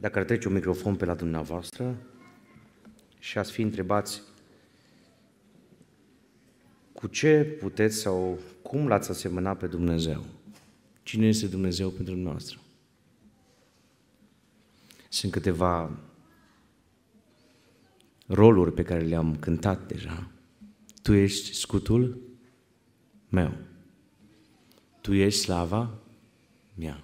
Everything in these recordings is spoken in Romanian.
dacă ar trece un microfon pe la dumneavoastră și ați fi întrebați cu ce puteți sau cum l-ați asemăna pe Dumnezeu? Cine este Dumnezeu pentru noastră? Sunt câteva roluri pe care le-am cântat deja. Tu ești scutul meu. Tu ești slava mea.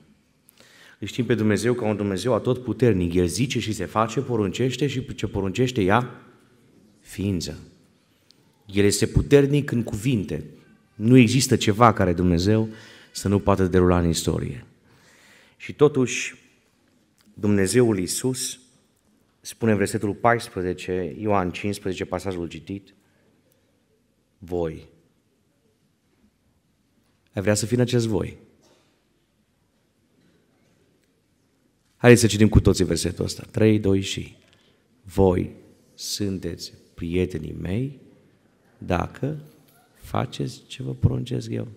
Îl știm pe Dumnezeu ca un Dumnezeu puternic El zice și se face, poruncește și ce poruncește ea, ființă. El este puternic în cuvinte. Nu există ceva care Dumnezeu să nu poată derula în istorie. Și totuși, Dumnezeul Iisus, spune în versetul 14, Ioan 15, pasajul citit, voi. Ai vrea să fii în acest voi. Haideți să citim cu toții versetul ăsta. 3, 2 și... Voi sunteți prietenii mei dacă faceți ce vă poruncesc eu.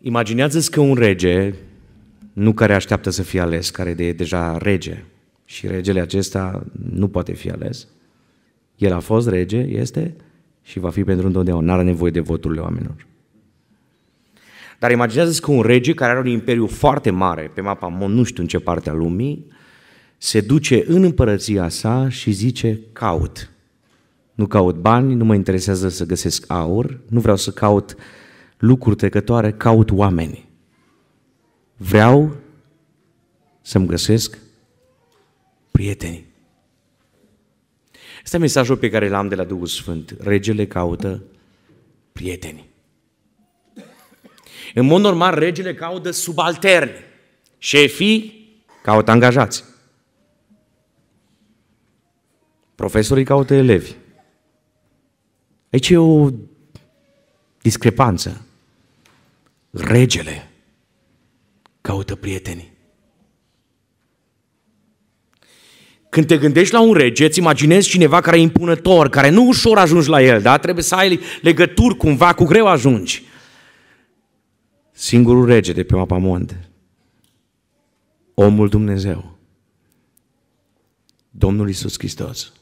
Imaginează-ți că un rege, nu care așteaptă să fie ales, care e deja rege, și regele acesta nu poate fi ales, el a fost rege, este și va fi pentru întotdeauna, nu are nevoie de voturile oamenilor. Dar imaginează-ți că un rege care are un imperiu foarte mare, pe mapa nu știu în ce parte a lumii, se duce în împărăția sa și zice, caut. Nu caut bani, nu mă interesează să găsesc aur, nu vreau să caut lucruri trecătoare, caut oameni. Vreau să-mi găsesc prietenii. Este mesajul pe care l-am de la Duhul Sfânt. Regele caută prieteni. În mod normal, regele caută subalterni, Șefii caută angajați. Profesorii caută elevi. Aici e o discrepanță. Regele caută prietenii. Când te gândești la un rege, îți imaginezi cineva care e impunător, care nu ușor ajungi la el, da? Trebuie să ai legături cumva, cu greu ajungi singurul rege de pe mapamond, omul Dumnezeu, Domnul Isus Hristos.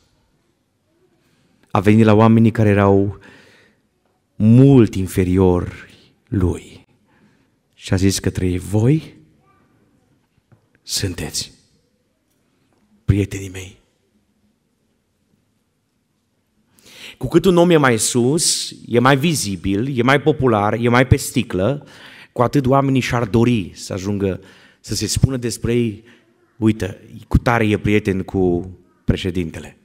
A venit la oamenii care erau mult inferiori lui și a zis către ei, voi sunteți prietenii mei. Cu cât un om e mai sus, e mai vizibil, e mai popular, e mai pe sticlă, cu atât oamenii și-ar dori să ajungă să se spună despre ei, uite, cu tare e prieten cu președintele,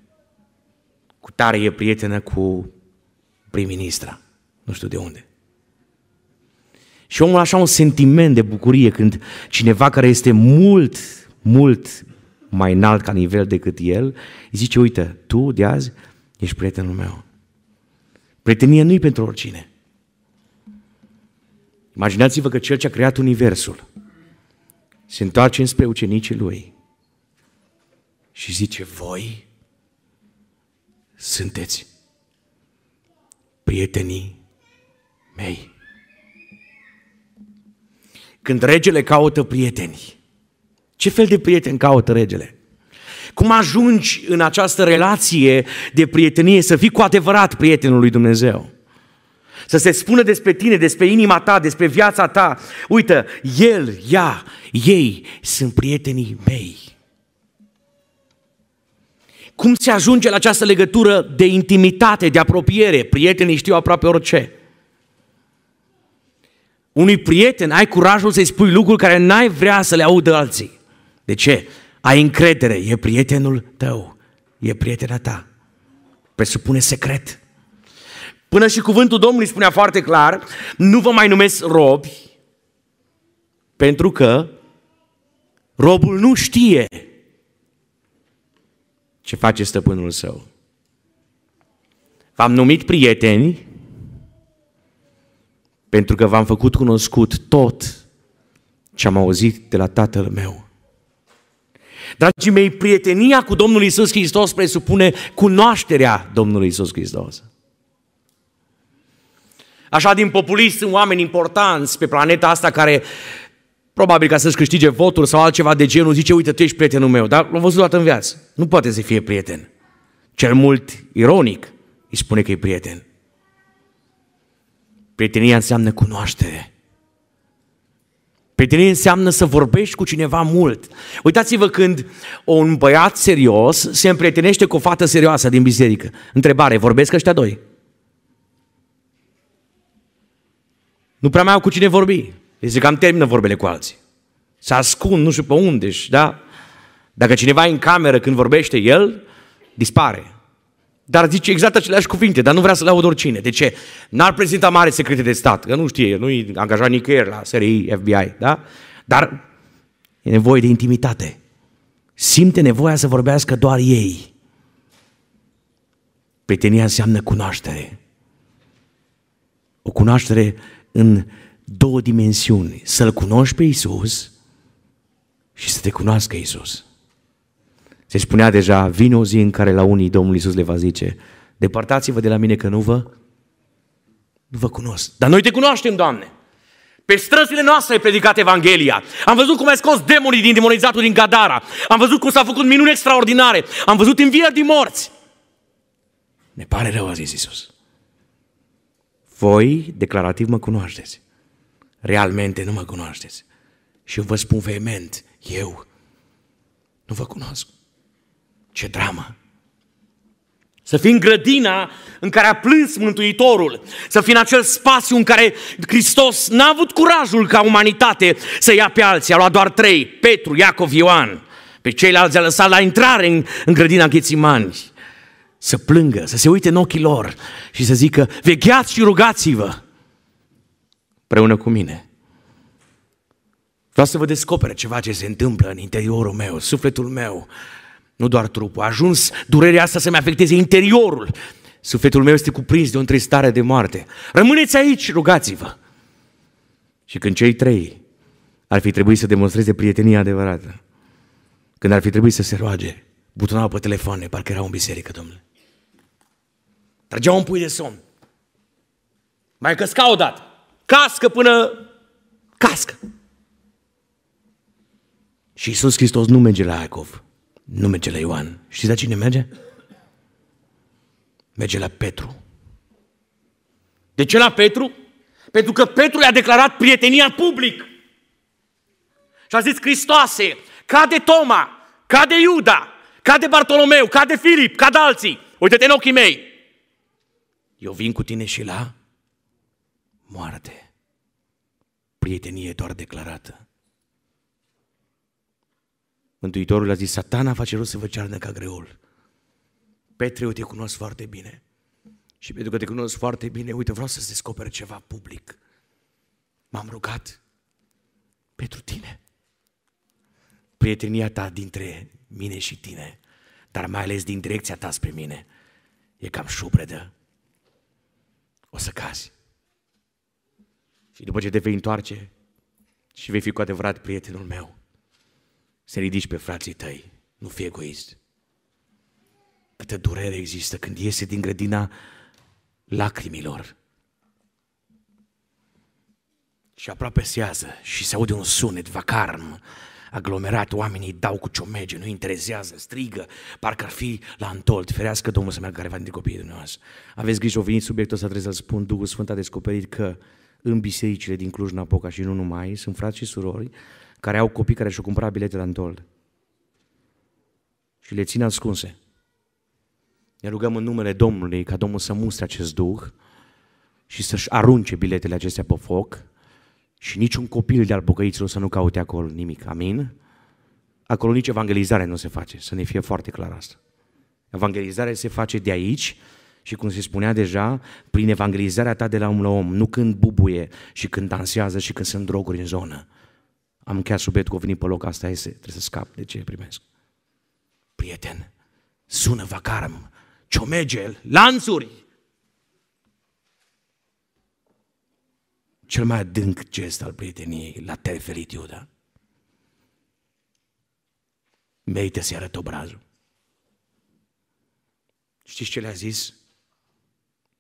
cu tare e prietenă cu prim-ministra, nu știu de unde. Și omul așa un sentiment de bucurie când cineva care este mult, mult mai înalt ca nivel decât el, îi zice, uite, tu de azi ești prietenul meu. Prietenia nu-i pentru oricine. Imaginați-vă că Cel ce a creat Universul se întoarce înspre ucenicii Lui și zice, voi sunteți prietenii mei. Când regele caută prieteni, ce fel de prieteni caută regele? Cum ajungi în această relație de prietenie să fii cu adevărat prietenul lui Dumnezeu? Să se spună despre tine, despre inima ta, despre viața ta. Uite, el, ea, ei sunt prietenii mei. Cum se ajunge la această legătură de intimitate, de apropiere? Prietenii știu aproape orice. Unui prieten ai curajul să-i spui lucruri care n-ai vrea să le audă alții. De ce? Ai încredere, e prietenul tău, e prietena ta. Presupune secret. Până și cuvântul Domnului spunea foarte clar, nu vă mai numesc robi, pentru că robul nu știe ce face stăpânul său. V-am numit prieteni pentru că v-am făcut cunoscut tot ce am auzit de la tatăl meu. Dragii mei, prietenia cu Domnul Isus Hristos presupune cunoașterea Domnului Isus Hristos. Așa din populiști sunt oameni importanți pe planeta asta care probabil ca să-și câștige voturi sau altceva de genul, zice, uite, tu ești prietenul meu, dar l-am văzut toată în viață. Nu poate să fie prieten. Cel mult ironic îi spune că e prieten. Prietenia înseamnă cunoaștere. Prietenie înseamnă să vorbești cu cineva mult. Uitați-vă când un băiat serios se împrietenește cu o fată serioasă din biserică. Întrebare, vorbesc ăștia doi? Nu prea mai au cu cine vorbi. zic, am termină vorbele cu alții. Să ascund, nu știu pe unde, și, da? Dacă cineva e în cameră când vorbește el, dispare. Dar zice exact aceleași cuvinte, dar nu vrea să le audă oricine. De ce? N-ar prezenta mare secrete de stat, că nu știe, nu-i angajat nicăieri la SRI, FBI, da? Dar e nevoie de intimitate. Simte nevoia să vorbească doar ei. Prietenia înseamnă cunoaștere. O cunoaștere în două dimensiuni, să-L cunoști pe Isus și să te cunoască Isus. Se spunea deja, vine o zi în care la unii Domnul Isus le va zice, departați-vă de la mine că nu vă, nu vă cunosc. Dar noi te cunoaștem, Doamne! Pe străzile noastre ai predicat Evanghelia. Am văzut cum ai scos demonii din demonizatul din Gadara. Am văzut cum s-a făcut minuni extraordinare. Am văzut învieri din morți. Ne pare rău, a zis Iisus. Voi, declarativ, mă cunoașteți. Realmente nu mă cunoașteți. Și eu vă spun vehement, eu nu vă cunosc. Ce dramă! Să fim grădina în care a plâns Mântuitorul, să fim acel spațiu în care Hristos n-a avut curajul ca umanitate să ia pe alții, a luat doar trei, Petru, Iacov, Ioan. Pe ceilalți a lăsat la intrare în, în grădina Ghețimani să plângă, să se uite în ochii lor și să zică, vegheați și rugați-vă preună cu mine. Vreau să vă descoperă ceva ce se întâmplă în interiorul meu, sufletul meu, nu doar trupul. A ajuns durerea asta să-mi afecteze interiorul. Sufletul meu este cuprins de o întristare de moarte. Rămâneți aici, rugați-vă. Și când cei trei ar fi trebuit să demonstreze prietenia adevărată, când ar fi trebuit să se roage, butonau pe telefoane, parcă era în biserică, domnule. Trăgea un pui de somn. Mai căsca odată. Cască până cască. Și Iisus Hristos nu merge la Iacov, nu merge la Ioan. Știți la cine merge? Merge la Petru. De ce la Petru? Pentru că Petru i-a declarat prietenia public. Și a zis, Hristoase, cade Toma, cade Iuda, cade Bartolomeu, cade Filip, cade alții. Uite-te în ochii mei, eu vin cu tine și la moarte. Prietenie doar declarată. Mântuitorul a zis, satana face rost să vă cearnă ca greul. Petre, eu te cunosc foarte bine. Și pentru că te cunosc foarte bine, uite, vreau să-ți descoper ceva public. M-am rugat pentru tine. Prietenia ta dintre mine și tine, dar mai ales din direcția ta spre mine, e cam șubredă o să cazi. Și după ce te vei întoarce și vei fi cu adevărat prietenul meu, să ridici pe frații tăi, nu fi egoist. Câtă durere există când iese din grădina lacrimilor. Și aproape sează și se aude un sunet vacarm aglomerat, oamenii dau cu ciomege, nu interesează, strigă, parcă ar fi la întolt. Ferească Domnul să meargă careva dintre copiii dumneavoastră. Aveți grijă, o venit subiectul ăsta, trebuie să-l spun, Duhul Sfânt a descoperit că în bisericile din Cluj-Napoca și nu numai, sunt frați și surori care au copii care și-au cumpărat bilete la antolt și le țin ascunse. Ne rugăm în numele Domnului ca Domnul să mustre acest duh și să-și arunce biletele acestea pe foc, și niciun copil de-al bucăiților să nu caute acolo nimic. Amin? Acolo nici evangelizare nu se face, să ne fie foarte clar asta. Evangelizarea se face de aici și cum se spunea deja, prin evangelizarea ta de la om la om, nu când bubuie și când dansează și când sunt droguri în zonă. Am încheiat subiectul, că venit pe loc, asta este, trebuie să scap de ce primesc. Prieten, sună vacarm, ciomegel, lanțuri, cel mai adânc gest al prieteniei la te ferit Iuda. Merită să-i arăt obrazul. Știți ce le-a zis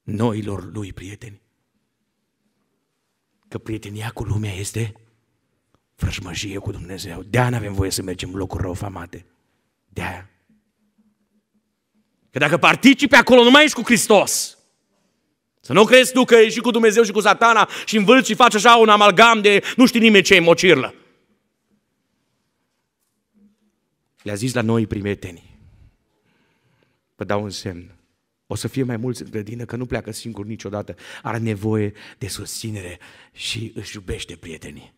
noilor lui prieteni? Că prietenia cu lumea este frășmășie cu Dumnezeu. De-aia nu avem voie să mergem în locuri răufamate. De-aia. Că dacă participi acolo, nu mai ești cu Hristos. Să nu crezi tu că ești și cu Dumnezeu și cu satana și învârți și faci așa un amalgam de nu știi nimeni ce e mocirlă. Le-a zis la noi primeteni. Vă dau un semn. O să fie mai mulți în grădină că nu pleacă singur niciodată. Are nevoie de susținere și își iubește prietenii.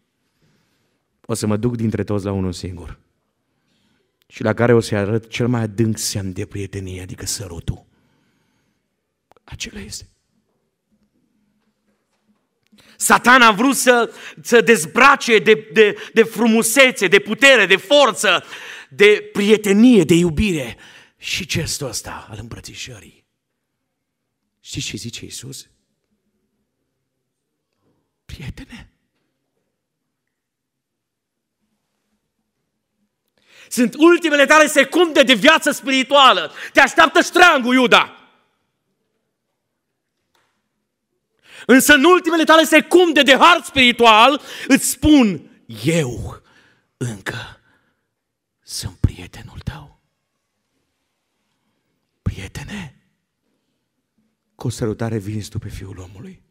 O să mă duc dintre toți la unul singur și la care o să-i arăt cel mai adânc semn de prietenie, adică sărutul. Acela este. Satana a vrut să, să dezbrace de, de, de frumusețe, de putere, de forță, de prietenie, de iubire. Și gestul ăsta al îmbrățișării. Știți ce zice Isus? Prietene, Sunt ultimele tale secunde de viață spirituală. Te așteaptă ștrangul, Iuda. Însă în ultimele tale secunde de har spiritual îți spun, eu încă sunt prietenul tău. Prietene, cu o sărutare vinzi tu pe Fiul omului.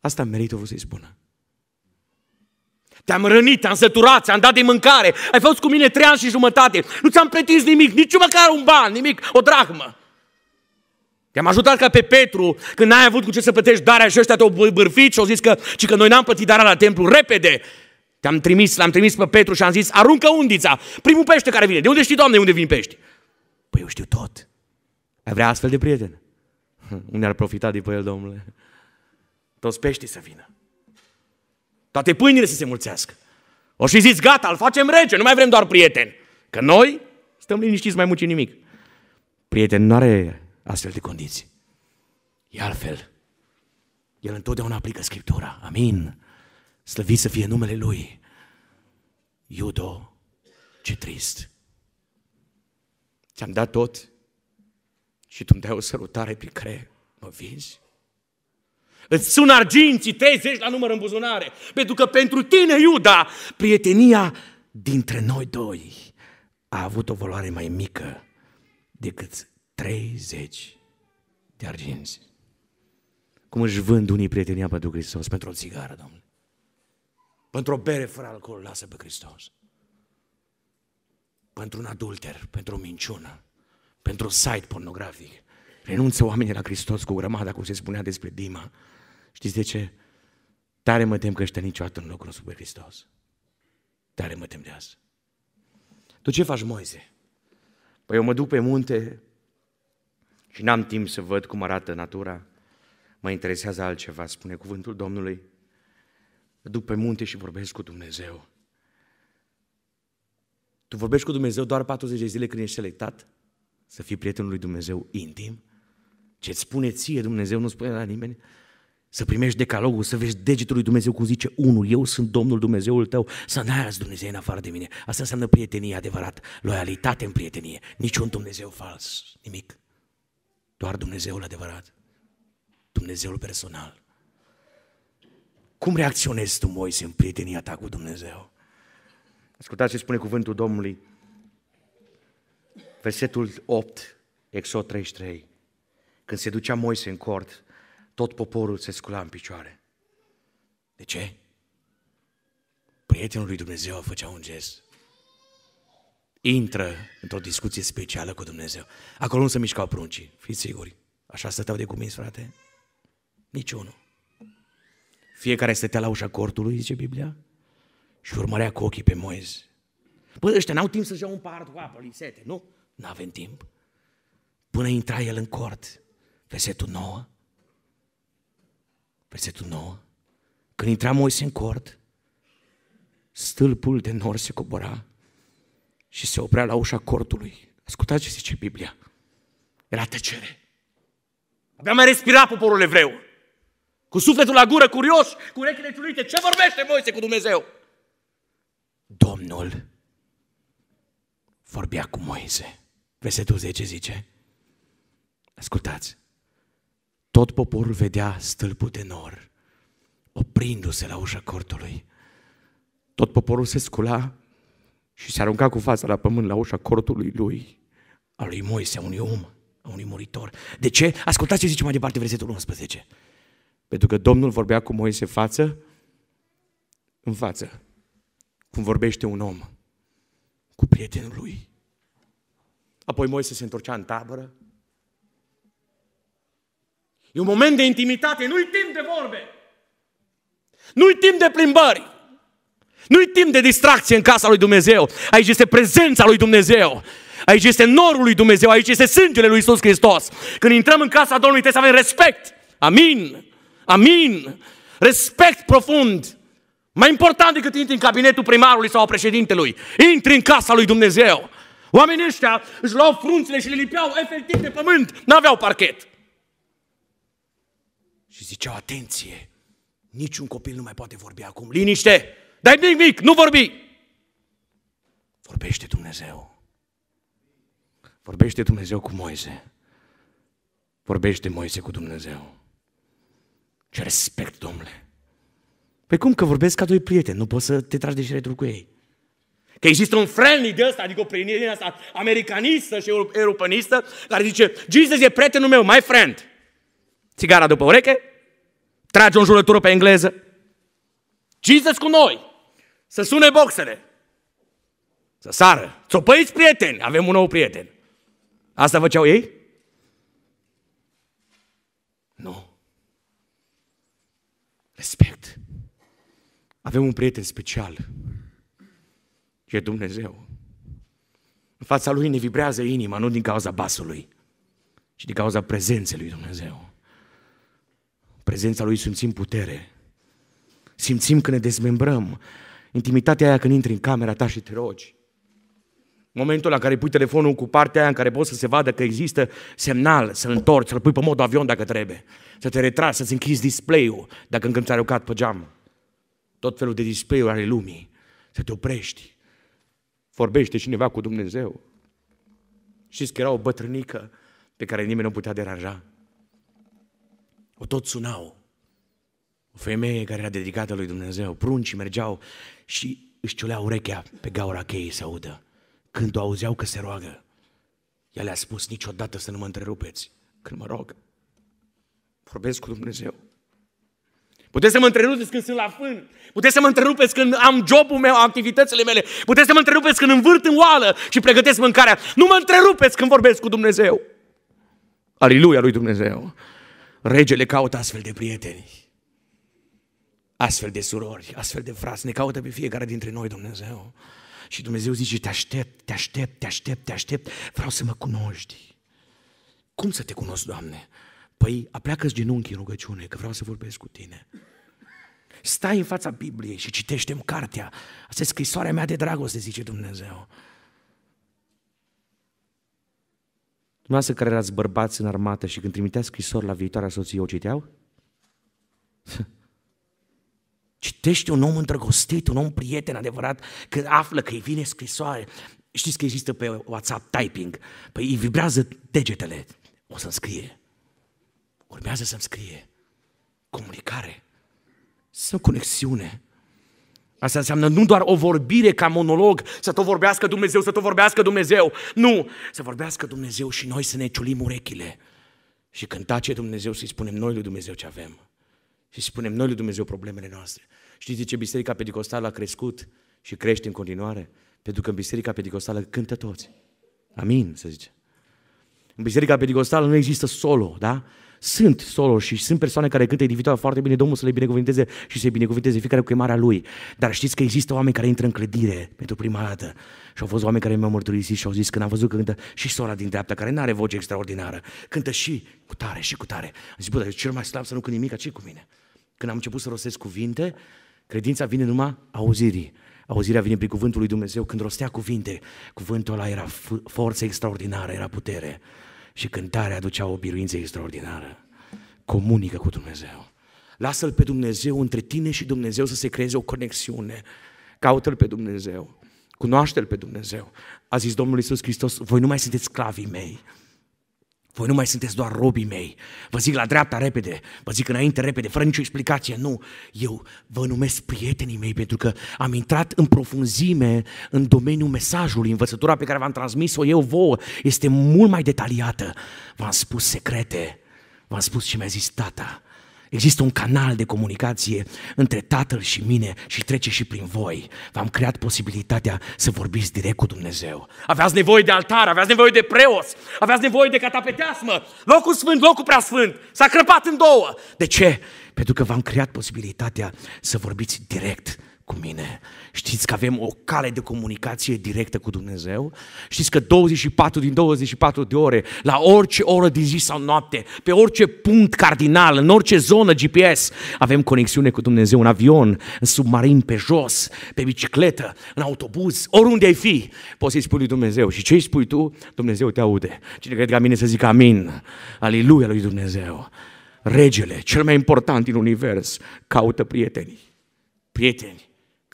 Asta am merită vă să-i spună. Te-am rănit, te-am săturat, ți-am dat de mâncare, ai fost cu mine trei ani și jumătate, nu ți-am plătit nimic, nici măcar un ban, nimic, o drahmă i am ajutat ca pe Petru, când n-ai avut cu ce să plătești darea și ăștia te-au bârfit și au zis că, ci că noi n-am plătit darea la templu, repede! Te-am trimis, l-am trimis pe Petru și am zis, aruncă undița, primul pește care vine. De unde știi, Doamne, unde vin pești? Păi eu știu tot. Ai vrea astfel de prieten? Unde ar profita după el, Domnule? Toți peștii să vină. Toate pâinile să se mulțească. O și zis, gata, îl facem rece, nu mai vrem doar prieteni. Că noi stăm liniștiți, mai muncim nimic. Prieten nu are astfel de condiții. E altfel. El întotdeauna aplică Scriptura. Amin. Slăvit să fie numele Lui. Iudo, ce trist. Ți-am dat tot și tu îmi dai o sărutare pe care Mă vinzi? Îți sun arginții, trezești la număr în buzunare. Pentru că pentru tine, Iuda, prietenia dintre noi doi a avut o valoare mai mică decât 30 de arginți. Cum își vând unii prietenia pentru Hristos, pentru o țigară, Domnule. Pentru o bere fără alcool, lasă pe Hristos. Pentru un adulter, pentru o minciună, pentru un site pornografic. Renunță oamenii la Hristos cu grămada, cum se spunea despre Dima. Știți de ce? Tare mă tem că ăștia niciodată în locul nostru pe Hristos. Tare mă tem de asta. Tu ce faci, Moise? Păi eu mă duc pe munte, și n-am timp să văd cum arată natura, mă interesează altceva, spune cuvântul Domnului. Mă duc pe munte și vorbesc cu Dumnezeu. Tu vorbești cu Dumnezeu doar 40 de zile când ești selectat? Să fii prietenul lui Dumnezeu intim? Ce-ți spune ție Dumnezeu, nu spune la nimeni? Să primești decalogul, să vezi degetul lui Dumnezeu cum zice unul, eu sunt Domnul Dumnezeul tău, să n-ai alți Dumnezeu în afară de mine. Asta înseamnă prietenie adevărat, loialitate în prietenie, niciun Dumnezeu fals, nimic. Doar Dumnezeul adevărat. Dumnezeul personal. Cum reacționezi tu, Moise, în prietenia ta cu Dumnezeu? Ascultați ce spune cuvântul Domnului. Versetul 8, Exod 33. Când se ducea Moise în cort, tot poporul se scula în picioare. De ce? Prietenul lui Dumnezeu a făcea un gest intră într-o discuție specială cu Dumnezeu. Acolo nu se mișcau pruncii, fiți siguri. Așa stăteau de cuminți, frate? Niciunul. Fiecare stătea la ușa cortului, zice Biblia, și urmărea cu ochii pe Moise. Păi ăștia n-au timp să-și iau un pahar cu apă, lisete, nu? N-avem timp. Până intra el în cort, versetul 9, versetul 9, când intra Moise în cort, stâlpul de nor se cobora și se oprea la ușa cortului. Ascultați ce zice Biblia. Era tăcere. Abia mai respira poporul evreu. Cu sufletul la gură, curios, cu urechile ciulite. Ce vorbește Moise cu Dumnezeu? Domnul vorbea cu Moise. Versetul 10 zice, ascultați, tot poporul vedea stâlpul de nor, oprindu-se la ușa cortului. Tot poporul se scula și se arunca cu fața la pământ la ușa cortului lui, a lui Moise, a unui om, a unui muritor. De ce? Ascultați ce zice mai departe versetul 11. Pentru că Domnul vorbea cu Moise față în față, cum vorbește un om cu prietenul lui. Apoi Moise se întorcea în tabără. E un moment de intimitate, nu-i timp de vorbe, nu-i timp de plimbări. Nu-i timp de distracție în casa lui Dumnezeu. Aici este prezența lui Dumnezeu. Aici este norul lui Dumnezeu, aici este sângele lui Isus Hristos. Când intrăm în casa Domnului trebuie să avem respect. Amin. Amin. Respect profund. Mai important decât intri în cabinetul primarului sau a președintelui. Intri în casa lui Dumnezeu. Oamenii ăștia își luau frunțele și le lipeau efectiv de pământ. N-aveau parchet. Și ziceau, atenție, niciun copil nu mai poate vorbi acum. Liniște! Dar nimic, nu vorbi. Vorbește Dumnezeu. Vorbește Dumnezeu cu Moise. Vorbește Moise cu Dumnezeu. Ce respect, domnule! Păi cum că vorbesc ca doi prieteni, nu poți să te tragi de șiretul cu ei. Că există un friendly de ăsta, adică o prietenie din asta americanistă și europeanistă, care zice, Jesus e prietenul meu, my friend. Țigara după ureche, trage o jurătură pe engleză, Jesus cu noi, să sune boxele, să sară. Țopăiți prieteni, avem un nou prieten. Asta făceau ei? Nu. Respect. Avem un prieten special. E Dumnezeu. În fața lui ne vibrează inima, nu din cauza basului, ci din cauza prezenței lui Dumnezeu. Prezența lui simțim putere. Simțim că ne dezmembrăm. Intimitatea aia când intri în camera ta și te rogi. Momentul la care pui telefonul cu partea aia în care poți să se vadă că există semnal, să-l întorci, să-l pui pe mod avion dacă trebuie, să te retragi, să-ți închizi display-ul dacă încă ți-a aruncat pe geam. Tot felul de display-uri ale lumii. Să te oprești. Vorbește cineva cu Dumnezeu. Știți că era o bătrânică pe care nimeni nu putea deranja. O tot sunau. O femeie care era dedicată lui Dumnezeu, pruncii mergeau și își ciulea urechea pe gaura cheii să audă. Când o auzeau că se roagă, ea le-a spus niciodată să nu mă întrerupeți când mă rog. Vorbesc cu Dumnezeu. Puteți să mă întrerupeți când sunt la fân. Puteți să mă întrerupeți când am jobul meu, activitățile mele. Puteți să mă întrerupeți când învârt în oală și pregătesc mâncarea. Nu mă întrerupeți când vorbesc cu Dumnezeu. Aliluia lui Dumnezeu. Regele caută astfel de prieteni Astfel de surori, astfel de frați ne caută pe fiecare dintre noi Dumnezeu. Și Dumnezeu zice, te aștept, te aștept, te aștept, te aștept, vreau să mă cunoști. Cum să te cunosc, Doamne? Păi apleacă-ți genunchii în rugăciune, că vreau să vorbesc cu tine. Stai în fața Bibliei și citește-mi cartea. Asta e scrisoarea mea de dragoste, zice Dumnezeu. Dumneavoastră care erați bărbați în armată și când trimiteați scrisori la viitoarea soție, o citeau? Citește un om îndrăgostit, un om prieten adevărat, că află că îi vine scrisoare. Știți că există pe WhatsApp typing. Păi îi vibrează degetele. O să-mi scrie. Urmează să-mi scrie. Comunicare. Să conexiune. Asta înseamnă nu doar o vorbire ca monolog, să tot vorbească Dumnezeu, să tot vorbească Dumnezeu. Nu! Să vorbească Dumnezeu și noi să ne ciulim urechile. Și când tace Dumnezeu, să-i spunem noi lui Dumnezeu ce avem și spunem noi lui Dumnezeu problemele noastre. Știți de ce Biserica Pedicostală a crescut și crește în continuare? Pentru că în Biserica Pedicostală cântă toți. Amin, să zice. În Biserica Pedicostală nu există solo, da? Sunt solo și sunt persoane care cântă individual foarte bine, Domnul să le binecuvinteze și să-i binecuvinteze fiecare cu chemarea lui. Dar știți că există oameni care intră în clădire pentru prima dată și au fost oameni care mi-au mărturisit și au zis că n am văzut că cântă și sora din dreapta, care nu are voce extraordinară, cântă și cu tare și cu tare. Am zis, bă, dar cel mai slab să nu cânt nimic, ce cu mine? Când am început să rostesc cuvinte, credința vine numai auzirii. Auzirea vine prin cuvântul lui Dumnezeu. Când rostea cuvinte, cuvântul ăla era forță extraordinară, era putere. Și cântarea aducea o biruință extraordinară. Comunică cu Dumnezeu. Lasă-L pe Dumnezeu între tine și Dumnezeu să se creeze o conexiune. Caută-L pe Dumnezeu. Cunoaște-L pe Dumnezeu. A zis Domnul Iisus Hristos, voi nu mai sunteți sclavii mei, voi nu mai sunteți doar robii mei. Vă zic la dreapta repede, vă zic înainte repede, fără nicio explicație. Nu, eu vă numesc prietenii mei pentru că am intrat în profunzime în domeniul mesajului. Învățătura pe care v-am transmis-o eu vouă este mult mai detaliată. V-am spus secrete, v-am spus ce mi-a zis tata Există un canal de comunicație între Tatăl și mine și trece și prin voi. V-am creat posibilitatea să vorbiți direct cu Dumnezeu. Aveați nevoie de altar, aveați nevoie de preos, aveați nevoie de catapeteasmă, locul sfânt, locul prea sfânt, S-a crăpat în două. De ce? Pentru că v-am creat posibilitatea să vorbiți direct cu mine. Știți că avem o cale de comunicație directă cu Dumnezeu? Știți că 24 din 24 de ore, la orice oră din zi sau noapte, pe orice punct cardinal, în orice zonă GPS, avem conexiune cu Dumnezeu în avion, în submarin, pe jos, pe bicicletă, în autobuz, oriunde ai fi, poți să-i spui lui Dumnezeu. Și ce îi spui tu? Dumnezeu te aude. Cine crede ca mine să zic amin. Aleluia lui Dumnezeu. Regele, cel mai important din univers, caută prietenii. Prieteni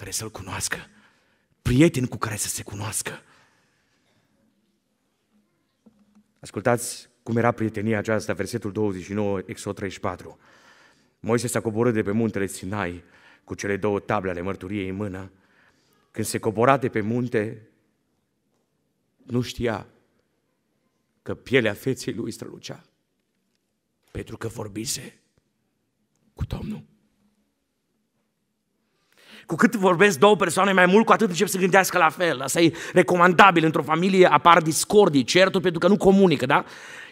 care să-L cunoască, prieteni cu care să se cunoască. Ascultați cum era prietenia aceasta, versetul 29, Exod 34. Moise s-a coborât de pe muntele Sinai cu cele două table ale mărturiei în mână. Când se cobora de pe munte, nu știa că pielea feței lui strălucea, pentru că vorbise cu Domnul cu cât vorbesc două persoane mai mult, cu atât încep să gândească la fel. Asta e recomandabil. Într-o familie apar discordii, certuri, pentru că nu comunică, da?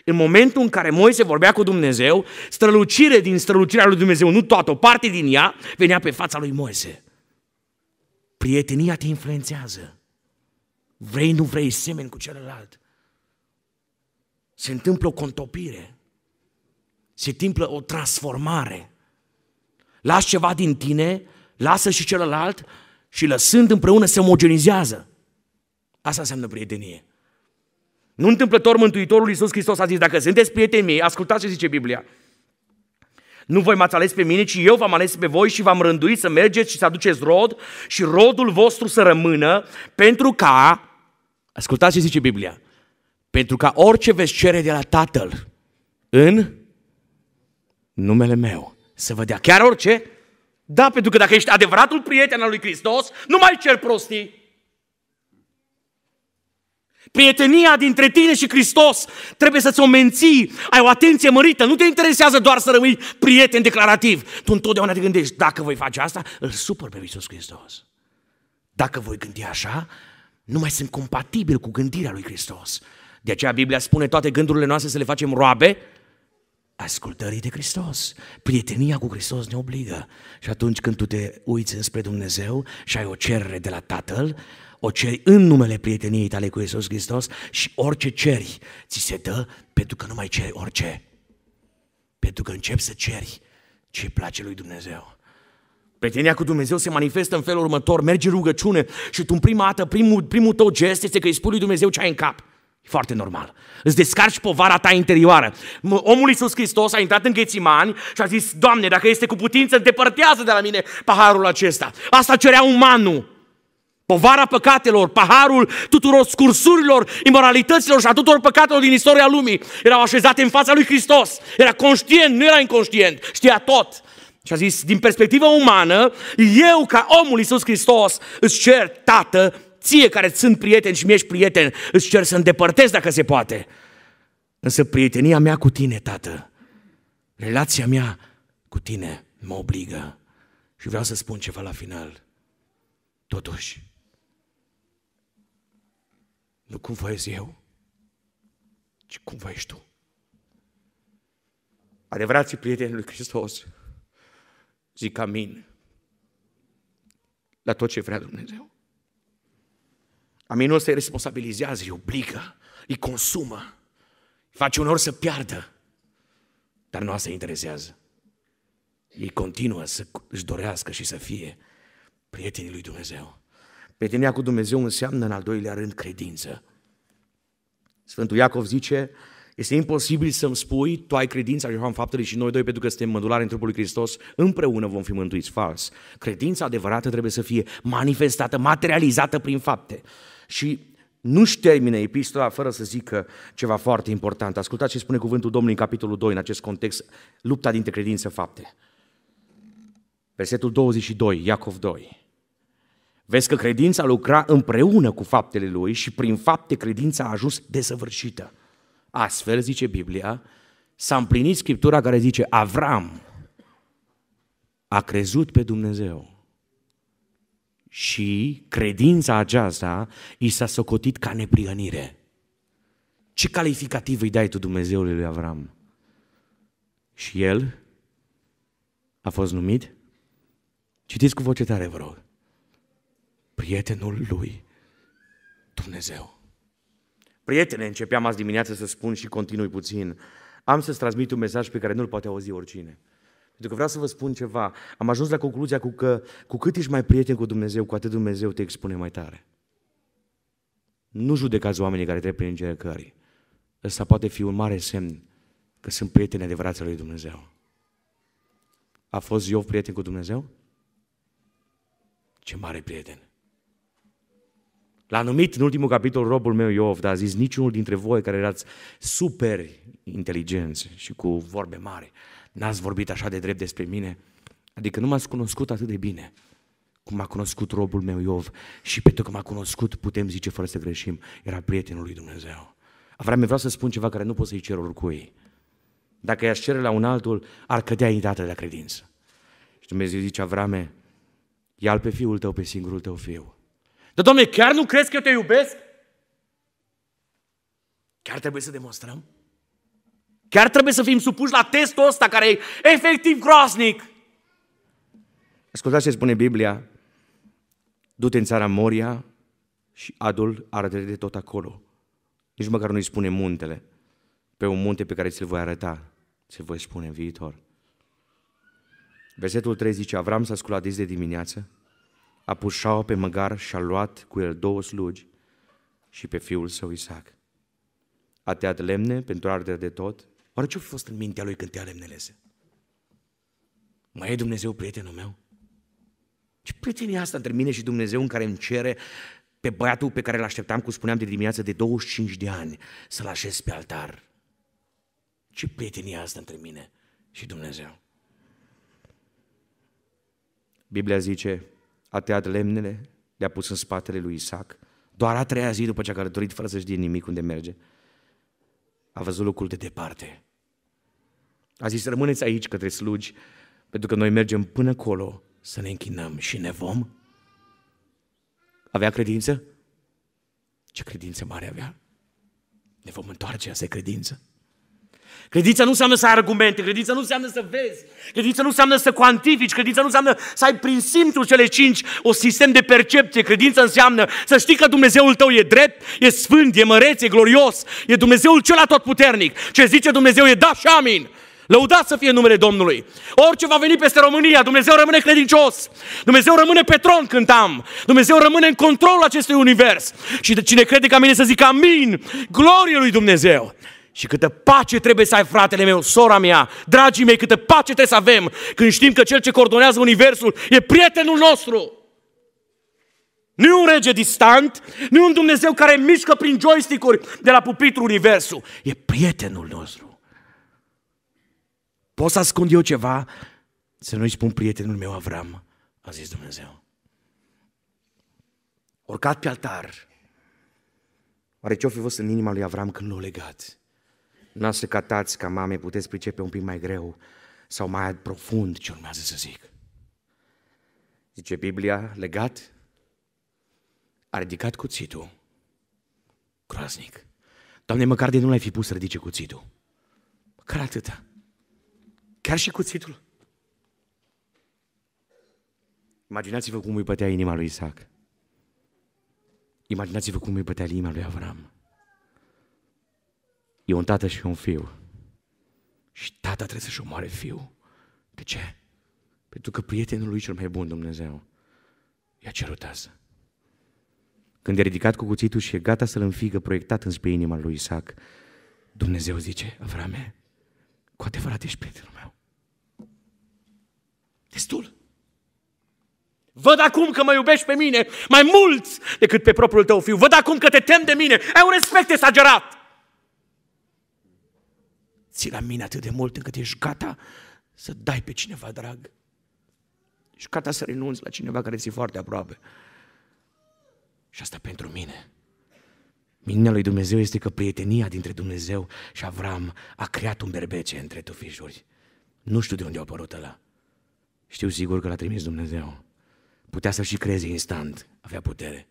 În momentul în care Moise vorbea cu Dumnezeu, strălucire din strălucirea lui Dumnezeu, nu toată, o parte din ea, venea pe fața lui Moise. Prietenia te influențează. Vrei, nu vrei, semeni cu celălalt. Se întâmplă o contopire. Se întâmplă o transformare. Lași ceva din tine lasă și celălalt și lăsând împreună se omogenizează. Asta înseamnă prietenie. Nu întâmplător Mântuitorul Iisus Hristos a zis, dacă sunteți prieteni mei, ascultați ce zice Biblia. Nu voi m-ați ales pe mine, ci eu v-am ales pe voi și v-am rânduit să mergeți și să aduceți rod și rodul vostru să rămână pentru ca, ascultați ce zice Biblia, pentru ca orice veți cere de la Tatăl în numele meu să vă dea chiar orice da, pentru că dacă ești adevăratul prieten al lui Hristos, nu mai cer prostii. Prietenia dintre tine și Hristos trebuie să-ți o menții, ai o atenție mărită, nu te interesează doar să rămâi prieten declarativ. Tu întotdeauna te gândești, dacă voi face asta, îl supăr pe Iisus Hristos. Dacă voi gândi așa, nu mai sunt compatibil cu gândirea lui Hristos. De aceea Biblia spune toate gândurile noastre să le facem roabe ascultării de Hristos. Prietenia cu Hristos ne obligă. Și atunci când tu te uiți înspre Dumnezeu și ai o cerere de la Tatăl, o ceri în numele prieteniei tale cu Iisus Hristos și orice ceri ți se dă pentru că nu mai ceri orice. Pentru că începi să ceri ce place lui Dumnezeu. Prietenia cu Dumnezeu se manifestă în felul următor, mergi rugăciune și tu în prima dată, primul, primul tău gest este că îi spui lui Dumnezeu ce ai în cap. E foarte normal. Îți descarci povara ta interioară. Omul Iisus Hristos a intrat în Ghețimani și a zis, Doamne, dacă este cu putință, depărtează de la mine paharul acesta. Asta cerea umanul. Povara păcatelor, paharul tuturor scursurilor, imoralităților și a tuturor păcatelor din istoria lumii erau așezate în fața lui Hristos. Era conștient, nu era inconștient, știa tot. Și a zis, din perspectiva umană, eu ca omul Iisus Hristos îți cer, Tată, ție care sunt prieten și mi-ești prieten, îți cer să îndepărtezi dacă se poate. Însă prietenia mea cu tine, tată, relația mea cu tine mă obligă. Și vreau să spun ceva la final. Totuși, nu cum voiesc eu, ci cum voiești tu. Adevărații prieteni lui Hristos zic amin la tot ce vrea Dumnezeu. Aminul se responsabilizează, îi obligă, îi consumă, îi face unor să piardă, dar nu asta interesează. Ei continuă să își dorească și să fie prietenii lui Dumnezeu. Prietenia cu Dumnezeu înseamnă, în al doilea rând, credință. Sfântul Iacov zice, este imposibil să-mi spui, tu ai credința și eu am faptele și noi doi, pentru că suntem mădulare în trupul lui Hristos, împreună vom fi mântuiți. Fals. Credința adevărată trebuie să fie manifestată, materializată prin fapte și nu-și termine epistola fără să zică ceva foarte important. Ascultați ce spune cuvântul Domnului în capitolul 2, în acest context, lupta dintre credință fapte. Versetul 22, Iacov 2. Vezi că credința lucra împreună cu faptele lui și prin fapte credința a ajuns desăvârșită. Astfel, zice Biblia, s-a împlinit Scriptura care zice Avram a crezut pe Dumnezeu și credința aceasta i s-a socotit ca neprihănire. Ce calificativ îi dai tu Dumnezeului lui Avram? Și el a fost numit? Citiți cu voce tare, vă rog. Prietenul lui Dumnezeu. Prietene, începeam azi dimineață să spun și continui puțin. Am să-ți transmit un mesaj pe care nu-l poate auzi oricine. Pentru că vreau să vă spun ceva. Am ajuns la concluzia cu că cu cât ești mai prieten cu Dumnezeu, cu atât Dumnezeu te expune mai tare. Nu judecați oamenii care trec prin încercări. Ăsta poate fi un mare semn că sunt prieteni adevărați lui Dumnezeu. A fost Iov prieten cu Dumnezeu? Ce mare prieten! L-a numit în ultimul capitol robul meu Iov, dar a zis niciunul dintre voi care erați super inteligenți și cu vorbe mari, n-ați vorbit așa de drept despre mine, adică nu m-ați cunoscut atât de bine cum m-a cunoscut robul meu Iov și pentru că m-a cunoscut, putem zice fără să greșim, era prietenul lui Dumnezeu. Avram vreau să spun ceva care nu pot să-i cer oricui. Dacă i-aș cere la un altul, ar cădea indată de la credință. Și Dumnezeu zice, Avrame, ia pe fiul tău, pe singurul tău fiu. Dar, Doamne, chiar nu crezi că eu te iubesc? Chiar trebuie să demonstrăm? Chiar trebuie să fim supuși la testul ăsta care e efectiv groaznic? Ascultați ce spune Biblia. Du-te în țara Moria și adul arde de tot acolo. Nici măcar nu-i spune muntele. Pe un munte pe care ți-l voi arăta, ți-l voi spune în viitor. Versetul 3 zice, Avram s-a sculat de dimineață, a pus șaua pe măgar și a luat cu el două slugi și pe fiul său Isaac. A tăiat lemne pentru arderea de tot Oare ce-a fost în mintea lui când te alemnelese? Mai e Dumnezeu prietenul meu? Ce prietenie asta între mine și Dumnezeu în care îmi cere pe băiatul pe care îl așteptam, cum spuneam de dimineață, de 25 de ani, să-l așez pe altar? Ce prietenie asta între mine și Dumnezeu? Biblia zice, a tăiat lemnele, le-a pus în spatele lui Isaac, doar a treia zi după ce a călătorit fără să știe nimic unde merge a văzut locul de departe. A zis, rămâneți aici către slugi, pentru că noi mergem până acolo să ne închinăm și ne vom. Avea credință? Ce credință mare avea? Ne vom întoarce, asta e credință. Credința nu înseamnă să ai argumente, credința nu înseamnă să vezi, credința nu înseamnă să cuantifici, credința nu înseamnă să ai prin simțul cele cinci o sistem de percepție, credința înseamnă să știi că Dumnezeul tău e drept, e sfânt, e măreț, e glorios, e Dumnezeul cel atotputernic. Ce zice Dumnezeu e da și amin. Lăudați să fie numele Domnului. Orice va veni peste România, Dumnezeu rămâne credincios. Dumnezeu rămâne pe tron cântam. Dumnezeu rămâne în controlul acestui univers. Și cine crede ca mine să zică amin, glorie lui Dumnezeu. Și câtă pace trebuie să ai, fratele meu, sora mea, dragii mei, câtă pace trebuie să avem când știm că Cel ce coordonează Universul e prietenul nostru. Nu e un rege distant, nu e un Dumnezeu care mișcă prin joystick-uri de la pupitru Universul. E prietenul nostru. Pot să ascund eu ceva? Să nu-i spun prietenul meu Avram, a zis Dumnezeu. Urcat pe altar, oare ce-o fi fost în inima lui Avram când l au legat? Noastră ca tați, ca mame, puteți pricepe un pic mai greu sau mai profund ce urmează să zic. Zice Biblia, legat, a ridicat cuțitul. Groaznic. Doamne, măcar de nu l-ai fi pus să ridice cuțitul. Măcar atâta. Chiar și cuțitul. Imaginați-vă cum îi bătea inima lui Isaac. Imaginați-vă cum îi bătea inima lui Avram. E un tată și un fiu. Și tata trebuie să-și omoare fiul. De ce? Pentru că prietenul lui cel mai bun, Dumnezeu, i-a cerut asta. Când e ridicat cu cuțitul și e gata să-l înfigă proiectat înspre inima lui Isaac, Dumnezeu zice, Avrame, cu adevărat ești prietenul meu. Destul. Văd acum că mă iubești pe mine mai mult decât pe propriul tău fiu. Văd acum că te tem de mine. Ai un respect exagerat ții la mine atât de mult încât ești gata să dai pe cineva drag. Ești gata să renunți la cineva care ți-e foarte aproape. Și asta pentru mine. Minunea lui Dumnezeu este că prietenia dintre Dumnezeu și Avram a creat un berbece între tufișuri. Nu știu de unde a apărut ăla. Știu sigur că l-a trimis Dumnezeu. Putea să-l și creeze instant. Avea putere.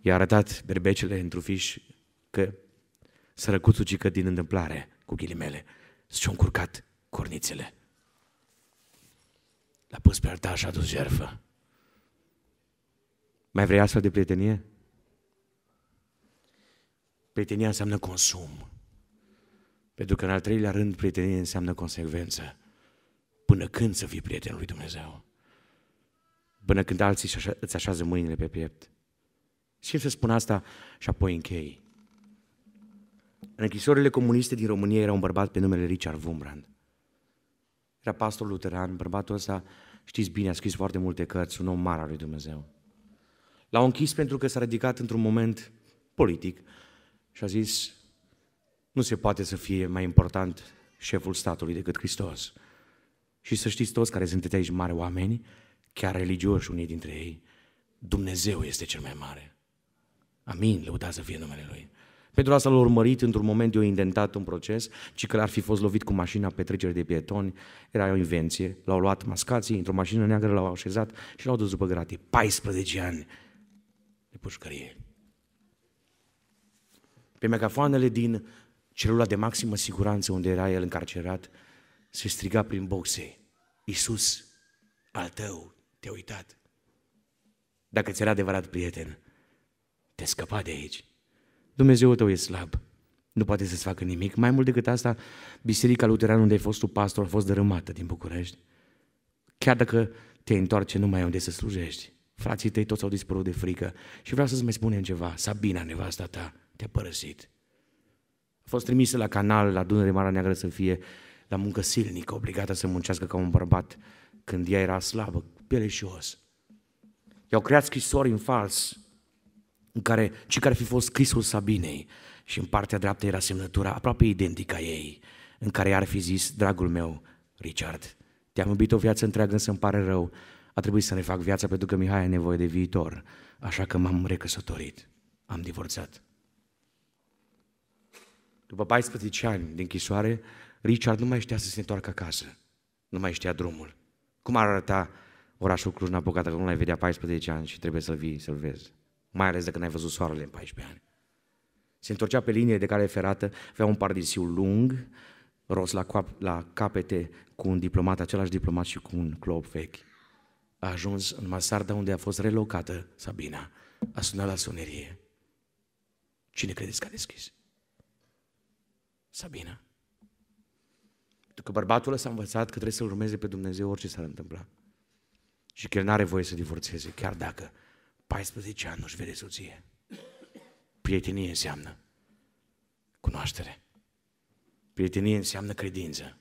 I-a arătat berbecele într-un fiș că sărăcuțul cică din întâmplare cu ghilimele, și-a încurcat cornițele. L-a pus pe altar și a dus jerfă. Mai vrei astfel de prietenie? Prietenia înseamnă consum. Pentru că în al treilea rând prietenie înseamnă consecvență. Până când să fii prietenul lui Dumnezeu? Până când alții îți așează mâinile pe piept. Și să spun asta și apoi închei. În închisorile comuniste din România era un bărbat pe numele Richard Wumbrand. Era pastor luteran, bărbatul ăsta, știți bine, a scris foarte multe cărți, un om mare al lui Dumnezeu. L-au închis pentru că s-a ridicat într-un moment politic și a zis, nu se poate să fie mai important șeful statului decât Hristos. Și să știți toți care sunteți aici mari oameni, chiar religioși unii dintre ei, Dumnezeu este cel mai mare. Amin, lăudați să fie numele Lui. Pentru asta l-a urmărit într-un moment, de o indentat un proces, ci că ar fi fost lovit cu mașina pe trecere de pietoni, era o invenție, l-au luat mascații, într-o mașină neagră l-au așezat și l-au dus după gratii. 14 ani de pușcărie. Pe megafoanele din celula de maximă siguranță unde era el încarcerat, se striga prin boxe, Iisus, al tău, te-ai uitat. Dacă ți era adevărat prieten, te scăpa de aici. Dumnezeu tău e slab. Nu poate să-ți facă nimic. Mai mult decât asta, biserica luterană unde ai fost tu pastor a fost dărâmată din București. Chiar dacă te întoarce, nu mai ai unde să slujești. Frații tăi toți au dispărut de frică. Și vreau să-ți mai spunem ceva. Sabina, nevasta ta, te-a părăsit. A fost trimisă la canal, la Dunăre Marea Neagră să fie la muncă silnică, obligată să muncească ca un bărbat când ea era slabă, piele și os. I-au creat scrisori în fals, în care, ci care ar fi fost scrisul Sabinei și în partea dreaptă era semnătura aproape identică a ei, în care ar fi zis, dragul meu, Richard, te-am iubit o viață întreagă, însă îmi pare rău, a trebuit să ne fac viața pentru că Mihai are nevoie de viitor, așa că m-am recăsătorit, am divorțat. După 14 ani de închisoare, Richard nu mai știa să se întoarcă acasă, nu mai știa drumul. Cum ar arăta orașul Cluj-Napoca dacă nu l-ai vedea 14 ani și trebuie să l vii să-l vezi? mai ales dacă n-ai văzut soarele în 14 ani. Se întorcea pe linie de care ferată, avea un pardisiu lung, ros la, coap, la capete cu un diplomat, același diplomat și cu un club vechi. A ajuns în Masarda unde a fost relocată Sabina. A sunat la sonerie. Cine credeți că a deschis? Sabina. Pentru că bărbatul s-a învățat că trebuie să-L urmeze pe Dumnezeu orice s-ar întâmpla. Și că el nu are voie să divorțeze, chiar dacă 14 ani nu-și vede soție. Prietenie înseamnă cunoaștere. Prietenie înseamnă credință.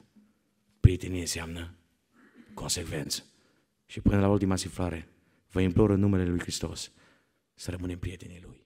Prietenie înseamnă consecvență. Și până la ultima siflare, vă implor în numele Lui Hristos să rămânem prietenii Lui.